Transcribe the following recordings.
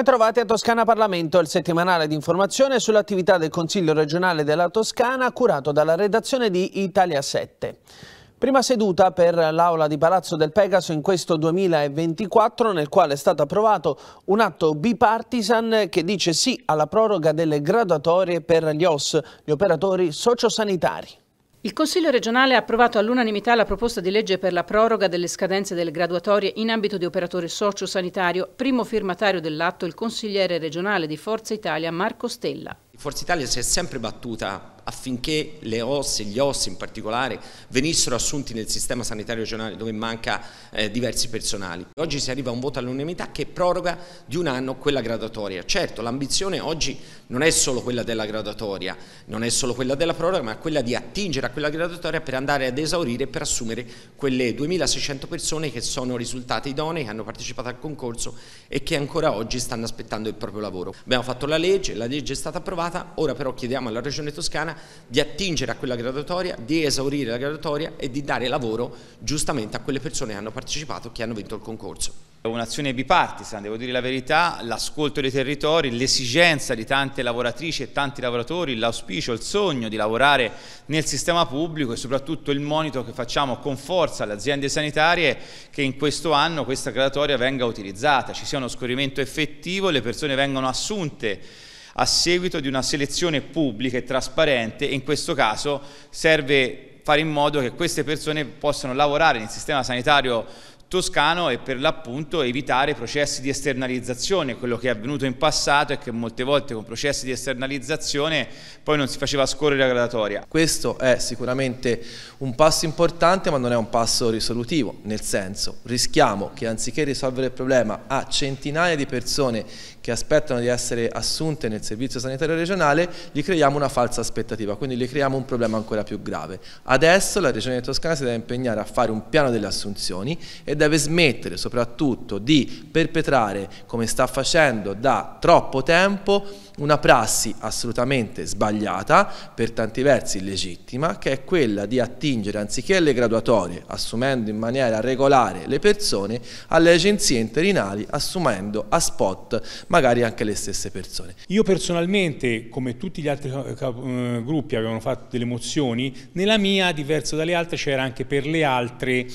Bentrovati a Toscana Parlamento, il settimanale di informazione sull'attività del Consiglio regionale della Toscana curato dalla redazione di Italia 7. Prima seduta per l'aula di Palazzo del Pegaso in questo 2024 nel quale è stato approvato un atto bipartisan che dice sì alla proroga delle graduatorie per gli OS, gli operatori sociosanitari. Il Consiglio regionale ha approvato all'unanimità la proposta di legge per la proroga delle scadenze delle graduatorie in ambito di operatore socio-sanitario, primo firmatario dell'atto il consigliere regionale di Forza Italia Marco Stella. Forza Italia si è sempre battuta affinché le ossa e gli ossi in particolare venissero assunti nel sistema sanitario regionale dove manca eh, diversi personali. Oggi si arriva a un voto all'unanimità che proroga di un anno quella graduatoria. Certo, l'ambizione oggi non è solo quella della graduatoria, non è solo quella della proroga, ma quella di attingere a quella graduatoria per andare ad esaurire e per assumere quelle 2600 persone che sono risultate idonee, che hanno partecipato al concorso e che ancora oggi stanno aspettando il proprio lavoro. Abbiamo fatto la legge, la legge è stata approvata, ora però chiediamo alla Regione Toscana di attingere a quella graduatoria, di esaurire la graduatoria e di dare lavoro giustamente a quelle persone che hanno partecipato, che hanno vinto il concorso. un'azione bipartisan, devo dire la verità, l'ascolto dei territori, l'esigenza di tante lavoratrici e tanti lavoratori, l'auspicio, il sogno di lavorare nel sistema pubblico e soprattutto il monito che facciamo con forza alle aziende sanitarie che in questo anno questa graduatoria venga utilizzata, ci sia uno scorrimento effettivo, le persone vengono assunte a seguito di una selezione pubblica e trasparente e in questo caso serve fare in modo che queste persone possano lavorare nel sistema sanitario toscano e per l'appunto evitare processi di esternalizzazione, quello che è avvenuto in passato è che molte volte con processi di esternalizzazione poi non si faceva scorrere la gradatoria. Questo è sicuramente un passo importante ma non è un passo risolutivo, nel senso rischiamo che anziché risolvere il problema a centinaia di persone che aspettano di essere assunte nel servizio sanitario regionale, gli creiamo una falsa aspettativa, quindi gli creiamo un problema ancora più grave. Adesso la Regione Toscana si deve impegnare a fare un piano delle assunzioni e deve smettere soprattutto di perpetrare, come sta facendo da troppo tempo, una prassi assolutamente sbagliata, per tanti versi illegittima, che è quella di attingere anziché alle graduatorie, assumendo in maniera regolare le persone, alle agenzie interinali, assumendo a spot magari anche le stesse persone. Io personalmente, come tutti gli altri eh, eh, gruppi avevano fatto delle mozioni, nella mia, diverso dalle altre, c'era anche per le altre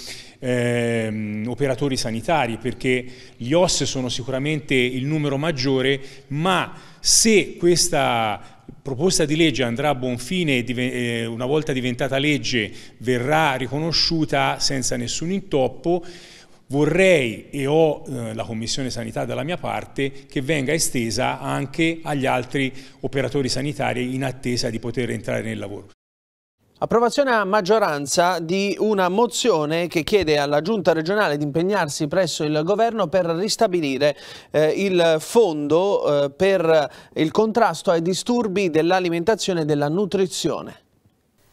Ehm, operatori sanitari perché gli OS sono sicuramente il numero maggiore ma se questa proposta di legge andrà a buon fine e una volta diventata legge verrà riconosciuta senza nessun intoppo, vorrei e ho eh, la Commissione Sanità dalla mia parte che venga estesa anche agli altri operatori sanitari in attesa di poter entrare nel lavoro. Approvazione a maggioranza di una mozione che chiede alla Giunta regionale di impegnarsi presso il governo per ristabilire eh, il fondo eh, per il contrasto ai disturbi dell'alimentazione e della nutrizione.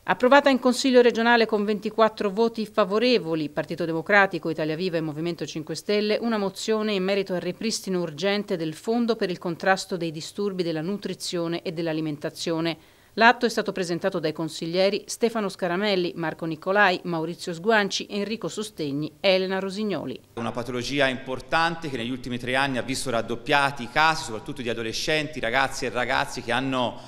Approvata in Consiglio regionale con 24 voti favorevoli, Partito Democratico, Italia Viva e Movimento 5 Stelle, una mozione in merito al ripristino urgente del Fondo per il contrasto dei disturbi della nutrizione e dell'alimentazione. L'atto è stato presentato dai consiglieri Stefano Scaramelli, Marco Nicolai, Maurizio Sguanci, Enrico Sostegni e Elena Rosignoli. Una patologia importante che negli ultimi tre anni ha visto raddoppiati i casi, soprattutto di adolescenti, ragazzi e ragazzi che hanno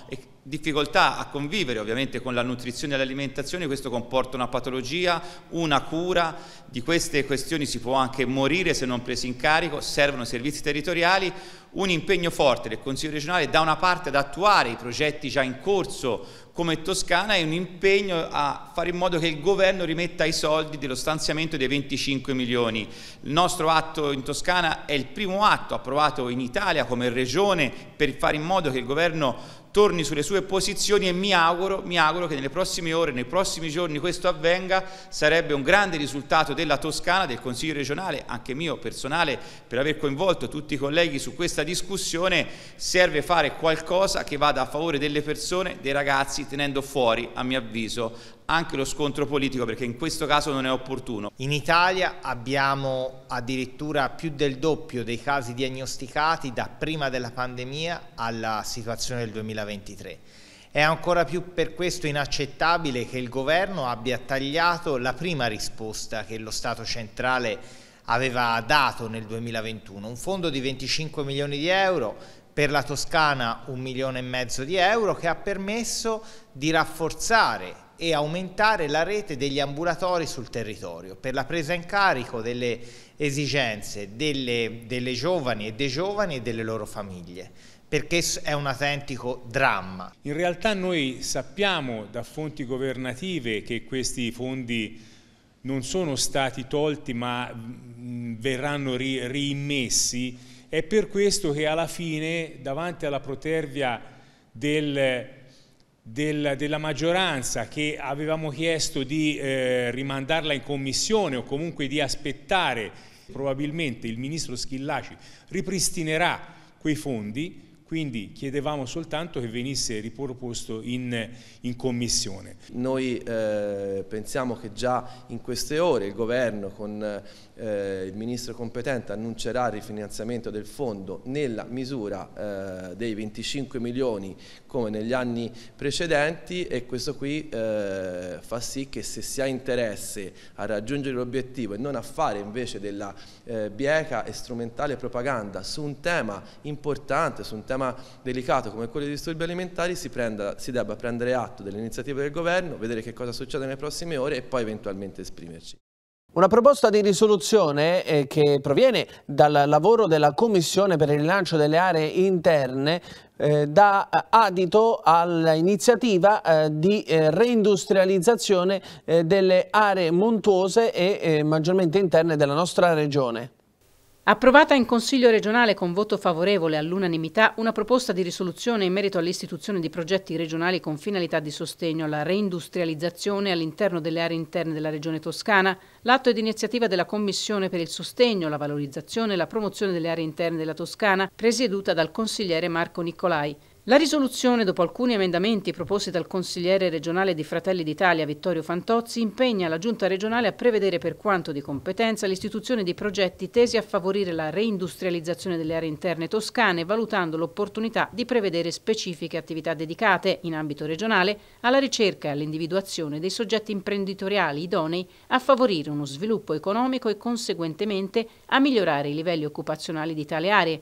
difficoltà a convivere ovviamente con la nutrizione e l'alimentazione, questo comporta una patologia, una cura, di queste questioni si può anche morire se non presi in carico, servono servizi territoriali, un impegno forte del Consiglio regionale da una parte ad attuare i progetti già in corso come Toscana e un impegno a fare in modo che il governo rimetta i soldi dello stanziamento dei 25 milioni. Il nostro atto in Toscana è il primo atto approvato in Italia come regione per fare in modo che il governo torni sulle sue posizioni e mi auguro, mi auguro che nelle prossime ore, nei prossimi giorni questo avvenga, sarebbe un grande risultato della Toscana, del Consiglio regionale, anche mio personale, per aver coinvolto tutti i colleghi su questa discussione, serve fare qualcosa che vada a favore delle persone, dei ragazzi, tenendo fuori, a mio avviso, anche lo scontro politico perché in questo caso non è opportuno. In Italia abbiamo addirittura più del doppio dei casi diagnosticati da prima della pandemia alla situazione del 2023. È ancora più per questo inaccettabile che il governo abbia tagliato la prima risposta che lo Stato centrale aveva dato nel 2021, un fondo di 25 milioni di euro per la Toscana un milione e mezzo di euro che ha permesso di rafforzare e aumentare la rete degli ambulatori sul territorio per la presa in carico delle esigenze delle, delle giovani e dei giovani e delle loro famiglie perché è un autentico dramma. In realtà noi sappiamo da fonti governative che questi fondi non sono stati tolti ma verranno ri- rimmessi è per questo che alla fine, davanti alla protervia del, del, della maggioranza che avevamo chiesto di eh, rimandarla in commissione o comunque di aspettare, probabilmente il ministro Schillaci ripristinerà quei fondi, quindi chiedevamo soltanto che venisse riproposto in, in commissione. Noi eh, pensiamo che già in queste ore il governo con eh, il ministro competente annuncerà il rifinanziamento del fondo nella misura eh, dei 25 milioni come negli anni precedenti e questo qui eh, fa sì che se si ha interesse a raggiungere l'obiettivo e non a fare invece della eh, bieca e strumentale propaganda su un tema importante, su un tema delicato come quello dei disturbi alimentari si, prenda, si debba prendere atto delle iniziative del governo, vedere che cosa succede nelle prossime ore e poi eventualmente esprimerci. Una proposta di risoluzione eh, che proviene dal lavoro della Commissione per il rilancio delle aree interne eh, dà eh, adito all'iniziativa eh, di eh, reindustrializzazione eh, delle aree montuose e maggiormente interne della nostra regione. Approvata in Consiglio regionale con voto favorevole all'unanimità una proposta di risoluzione in merito all'istituzione di progetti regionali con finalità di sostegno alla reindustrializzazione all'interno delle aree interne della Regione Toscana, l'atto è d'iniziativa della Commissione per il sostegno, la valorizzazione e la promozione delle aree interne della Toscana, presieduta dal consigliere Marco Nicolai. La risoluzione, dopo alcuni emendamenti proposti dal consigliere regionale di Fratelli d'Italia Vittorio Fantozzi, impegna la Giunta regionale a prevedere per quanto di competenza l'istituzione di progetti tesi a favorire la reindustrializzazione delle aree interne toscane, valutando l'opportunità di prevedere specifiche attività dedicate, in ambito regionale, alla ricerca e all'individuazione dei soggetti imprenditoriali idonei a favorire uno sviluppo economico e conseguentemente a migliorare i livelli occupazionali di tale aree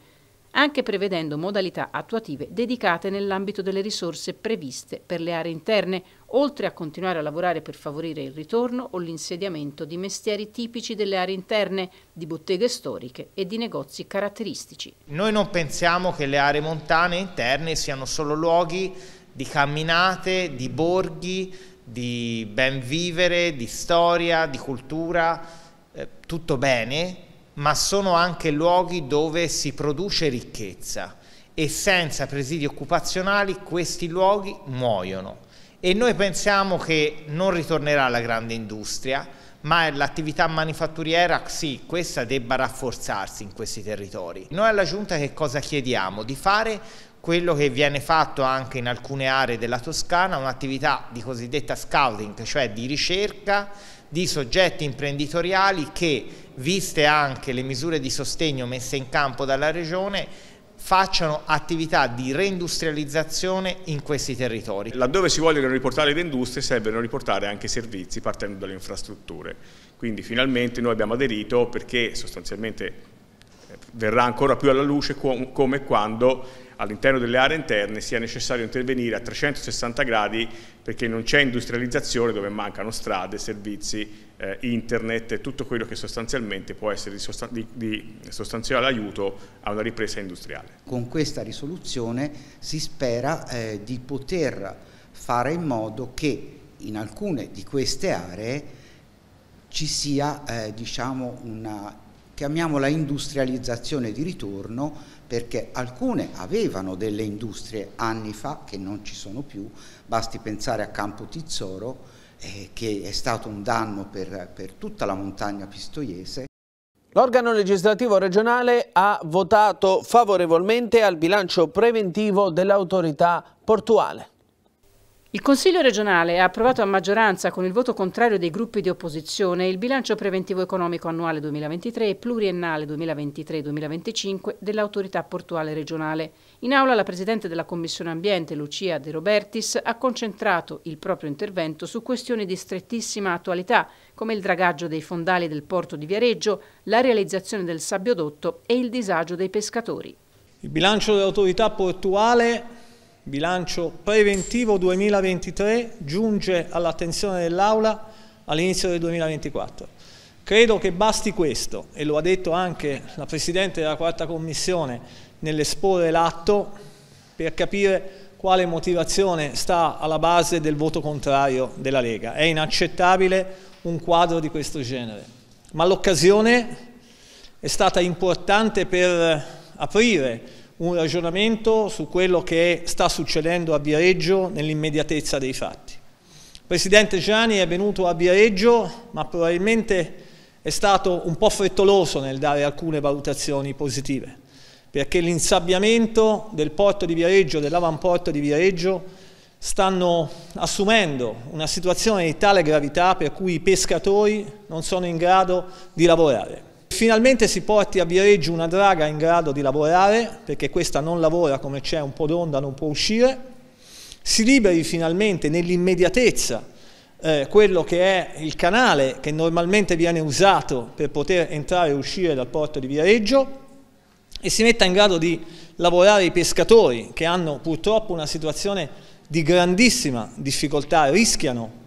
anche prevedendo modalità attuative dedicate nell'ambito delle risorse previste per le aree interne, oltre a continuare a lavorare per favorire il ritorno o l'insediamento di mestieri tipici delle aree interne, di botteghe storiche e di negozi caratteristici. Noi non pensiamo che le aree montane interne siano solo luoghi di camminate, di borghi, di ben vivere, di storia, di cultura, eh, tutto bene, ma sono anche luoghi dove si produce ricchezza e senza presidi occupazionali questi luoghi muoiono. E noi pensiamo che non ritornerà la grande industria, ma l'attività manifatturiera, sì, questa debba rafforzarsi in questi territori. Noi alla Giunta che cosa chiediamo? Di fare quello che viene fatto anche in alcune aree della Toscana, un'attività di cosiddetta scouting, cioè di ricerca di soggetti imprenditoriali che, viste anche le misure di sostegno messe in campo dalla Regione, facciano attività di reindustrializzazione in questi territori. Laddove si vogliono riportare le industrie servono riportare anche i servizi partendo dalle infrastrutture. Quindi finalmente noi abbiamo aderito perché sostanzialmente eh, verrà ancora più alla luce com come quando all'interno delle aree interne sia necessario intervenire a 360 gradi perché non c'è industrializzazione dove mancano strade, servizi, eh, internet e tutto quello che sostanzialmente può essere di, sostan di sostanziale aiuto a una ripresa industriale. Con questa risoluzione si spera eh, di poter fare in modo che in alcune di queste aree ci sia eh, diciamo una chiamiamola industrializzazione di ritorno perché alcune avevano delle industrie anni fa che non ci sono più, basti pensare a Campo Tizzoro eh, che è stato un danno per, per tutta la montagna pistoiese. L'organo legislativo regionale ha votato favorevolmente al bilancio preventivo dell'autorità portuale. Il Consiglio regionale ha approvato a maggioranza, con il voto contrario dei gruppi di opposizione, il bilancio preventivo economico annuale 2023 e pluriennale 2023-2025 dell'autorità portuale regionale. In aula la Presidente della Commissione Ambiente, Lucia De Robertis, ha concentrato il proprio intervento su questioni di strettissima attualità, come il dragaggio dei fondali del porto di Viareggio, la realizzazione del sabbiodotto e il disagio dei pescatori. Il bilancio dell'autorità portuale bilancio preventivo 2023 giunge all'attenzione dell'Aula all'inizio del 2024. Credo che basti questo, e lo ha detto anche la Presidente della Quarta Commissione nell'esporre l'atto, per capire quale motivazione sta alla base del voto contrario della Lega. È inaccettabile un quadro di questo genere. Ma l'occasione è stata importante per aprire un ragionamento su quello che sta succedendo a Viareggio nell'immediatezza dei fatti. Il Presidente Gianni è venuto a Viareggio, ma probabilmente è stato un po' frettoloso nel dare alcune valutazioni positive, perché l'insabbiamento del porto di Viareggio, dell'avamporto di Viareggio, stanno assumendo una situazione di tale gravità per cui i pescatori non sono in grado di lavorare finalmente si porti a Viareggio una draga in grado di lavorare, perché questa non lavora come c'è un po' d'onda, non può uscire, si liberi finalmente nell'immediatezza eh, quello che è il canale che normalmente viene usato per poter entrare e uscire dal porto di Viareggio e si metta in grado di lavorare i pescatori che hanno purtroppo una situazione di grandissima difficoltà, rischiano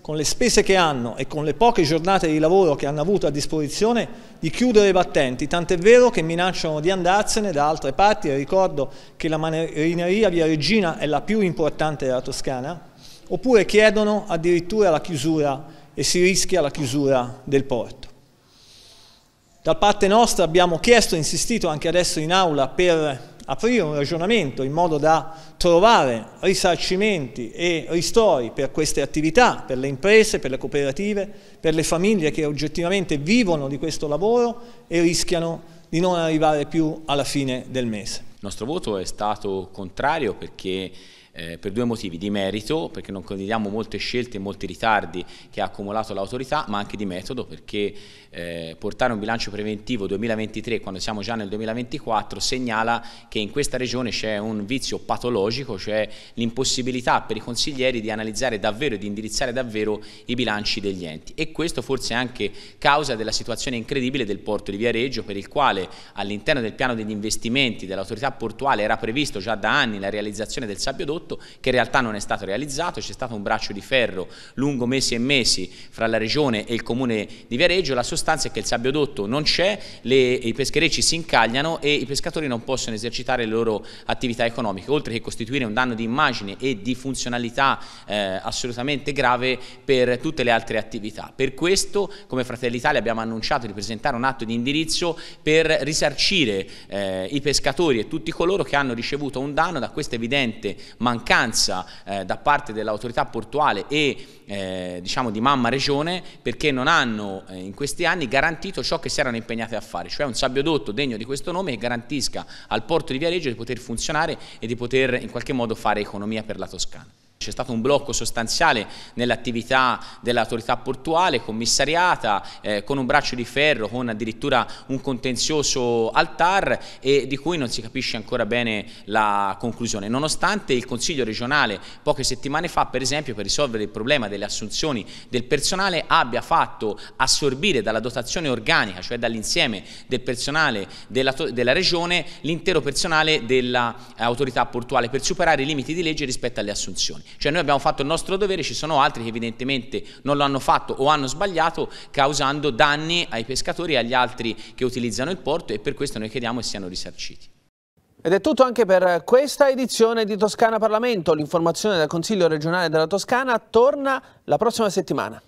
con le spese che hanno e con le poche giornate di lavoro che hanno avuto a disposizione, di chiudere i battenti, tant'è vero che minacciano di andarsene da altre parti, e ricordo che la marineria via Regina è la più importante della Toscana, oppure chiedono addirittura la chiusura e si rischia la chiusura del porto. Da parte nostra abbiamo chiesto e insistito anche adesso in aula per aprire un ragionamento in modo da trovare risarcimenti e ristori per queste attività, per le imprese, per le cooperative, per le famiglie che oggettivamente vivono di questo lavoro e rischiano di non arrivare più alla fine del mese. Il nostro voto è stato contrario perché eh, per due motivi, di merito, perché non condividiamo molte scelte e molti ritardi che ha accumulato l'autorità, ma anche di metodo, perché eh, portare un bilancio preventivo 2023, quando siamo già nel 2024, segnala che in questa regione c'è un vizio patologico, cioè l'impossibilità per i consiglieri di analizzare davvero e di indirizzare davvero i bilanci degli enti. E questo forse è anche causa della situazione incredibile del porto di Viareggio, per il quale all'interno del piano degli investimenti dell'autorità portuale era previsto già da anni la realizzazione del sabbiodotto, prodotto che in realtà non è stato realizzato, c'è stato un braccio di ferro lungo mesi e mesi fra la regione e il comune di Viareggio, la sostanza è che il sabbiodotto non c'è, i pescherecci si incagliano e i pescatori non possono esercitare le loro attività economiche, oltre che costituire un danno di immagine e di funzionalità eh, assolutamente grave per tutte le altre attività. Per questo come Fratelli Italia abbiamo annunciato di presentare un atto di indirizzo per risarcire eh, i pescatori e tutti coloro che hanno ricevuto un danno da questa evidente ma mancanza eh, da parte dell'autorità portuale e eh, diciamo di mamma regione perché non hanno eh, in questi anni garantito ciò che si erano impegnate a fare, cioè un sabbiodotto degno di questo nome che garantisca al porto di Viareggio di poter funzionare e di poter in qualche modo fare economia per la Toscana. C'è stato un blocco sostanziale nell'attività dell'autorità portuale commissariata eh, con un braccio di ferro, con addirittura un contenzioso altar e di cui non si capisce ancora bene la conclusione. Nonostante il Consiglio regionale poche settimane fa, per esempio, per risolvere il problema delle assunzioni del personale, abbia fatto assorbire dalla dotazione organica, cioè dall'insieme del personale della, della regione, l'intero personale dell'autorità eh, portuale per superare i limiti di legge rispetto alle assunzioni. Cioè noi abbiamo fatto il nostro dovere, ci sono altri che evidentemente non lo hanno fatto o hanno sbagliato causando danni ai pescatori e agli altri che utilizzano il porto e per questo noi chiediamo che siano risarciti. Ed è tutto anche per questa edizione di Toscana Parlamento. L'informazione del Consiglio regionale della Toscana torna la prossima settimana.